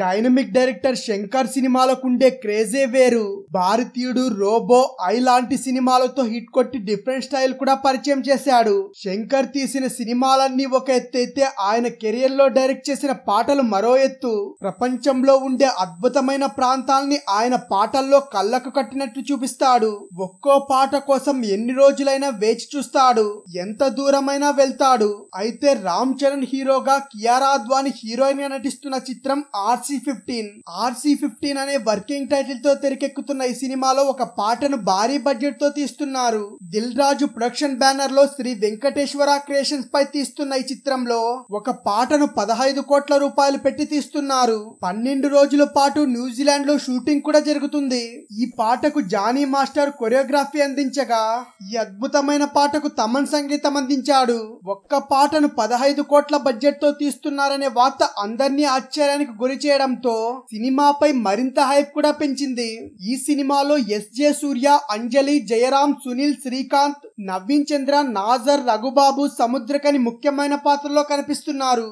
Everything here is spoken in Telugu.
డైనమిక్ డైరెక్టర్ శంకర్ సినిమాలకు ఉండే క్రేజే వేరు భారతీయుడు రోబో ఐ లాంటి సినిమాలతో హిట్ కొట్టి డిఫరెంట్ స్టైల్ కూడా పరిచయం చేశాడు శంకర్ తీసిన సినిమాలన్నీ ఒక ఎత్తు అయితే ఆయన కెరియర్ లో డైరెక్ట్ చేసిన పాటలు మరో ఎత్తు ప్రపంచంలో ఉండే అద్భుతమైన ప్రాంతాల్ని ఆయన పాటల్లో కళ్ళకు కట్టినట్లు చూపిస్తాడు ఒక్కో పాట కోసం ఎన్ని రోజులైనా వేచి చూస్తాడు ఎంత దూరమైనా వెళ్తాడు అయితే రామ్ చరణ్ హీరోగా కియారా అద్వాని హీరోయిన్ నటిస్తున్న చిత్రం R RC fifteen RC fifteen అనే వర్కింగ్ టైటిల్ తో తెరకెక్కుతున్న ఈ సినిమాలో ఒక పాటను భారీ బడ్జెట్ తో తీస్తున్నారు దిల్ రాజు ప్రొడక్షన్ బ్యానర్ లో శ్రీ వెంకటేశ్వర క్రియేషన్స్ పై తీస్తున్న ఈ చిత్రంలో ఒక పాటను పదహైదు కోట్ల రూపాయలు పెట్టి తీస్తున్నారు పన్నెండు రోజుల పాటు న్యూజిలాండ్ లో షూటింగ్ కూడా జరుగుతుంది ఈ పాటకు జానీ మాస్టర్ కొరియోగ్రఫీ అందించగా ఈ అద్భుతమైన పాటకు తమన్ సంగీతం అందించాడు ఒక్క పాటను పదహైదు కోట్ల బడ్జెట్ తో తీస్తున్నారనే వార్త అందర్నీ ఆశ్చర్యానికి గురి చేయడంతో సినిమాపై మరింత హైప్ కూడా పెంచింది ఈ సినిమాలో ఎస్ జే సూర్య అంజలి జయరాం సునీల్ శ్రీకాంత్ నవీన్ చంద్ర నాజర్ రఘుబాబు సముద్రకని ముఖ్యమైన పాత్రలో కనిపిస్తున్నారు